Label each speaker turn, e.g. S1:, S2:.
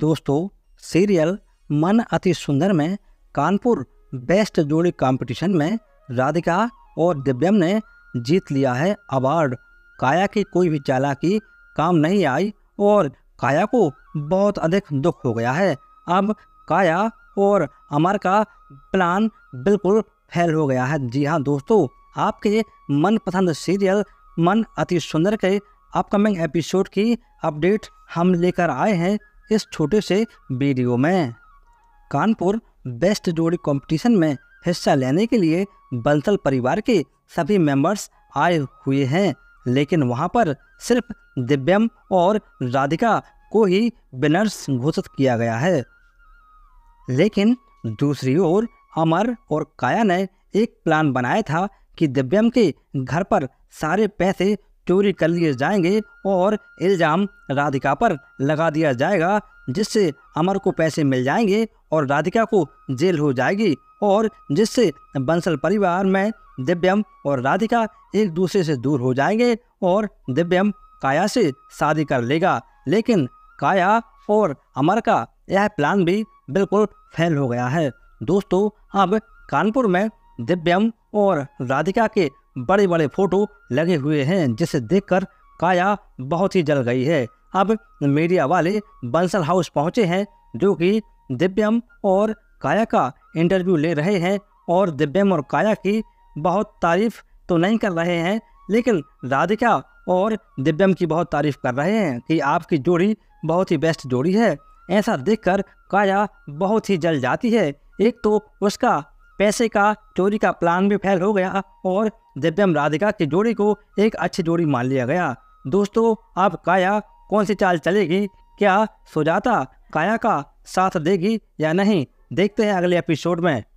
S1: दोस्तों सीरियल मन अति सुंदर में कानपुर बेस्ट जोड़ी कंपटीशन में राधिका और दिव्यम ने जीत लिया है अवार्ड काया की कोई भी चालाकी काम नहीं आई और काया को बहुत अधिक दुख हो गया है अब काया और अमर का प्लान बिल्कुल फेल हो गया है जी हाँ दोस्तों आपके मनपसंद सीरियल मन अति सुंदर के अपकमिंग एपिसोड की अपडेट हम लेकर आए हैं इस छोटे से वीडियो में कानपुर बेस्ट जोड़ी कंपटीशन में हिस्सा लेने के लिए बंसल परिवार के सभी मेंबर्स आए हुए हैं लेकिन वहां पर सिर्फ दिव्यम और राधिका को ही विनर्स घोषित किया गया है लेकिन दूसरी ओर अमर और काया ने एक प्लान बनाया था कि दिव्यम के घर पर सारे पैसे चोरी कर लिए जाएंगे और इल्ज़ाम राधिका पर लगा दिया जाएगा जिससे अमर को पैसे मिल जाएंगे और राधिका को जेल हो जाएगी और जिससे बंसल परिवार में दिव्यम और राधिका एक दूसरे से दूर हो जाएंगे और दिव्यम काया से शादी कर लेगा लेकिन काया और अमर का यह प्लान भी बिल्कुल फेल हो गया है दोस्तों अब कानपुर में दिव्यम और राधिका के बड़े बड़े फोटो लगे हुए हैं जिसे देखकर काया बहुत ही जल गई है अब मीडिया वाले बंसल हाउस पहुंचे हैं जो कि दिव्यम और काया का इंटरव्यू ले रहे हैं और दिव्यम और काया की बहुत तारीफ तो नहीं कर रहे हैं लेकिन राधिका और दिव्यम की बहुत तारीफ कर रहे हैं कि आपकी जोड़ी बहुत ही बेस्ट जोड़ी है ऐसा देखकर काया बहुत ही जल जाती है एक तो उसका पैसे का चोरी का प्लान भी फेल हो गया और दिव्यम राधिका की जोड़ी को एक अच्छी जोड़ी मान लिया गया दोस्तों अब काया कौन सी चाल चलेगी क्या सुजाता काया का साथ देगी या नहीं देखते हैं अगले एपिसोड में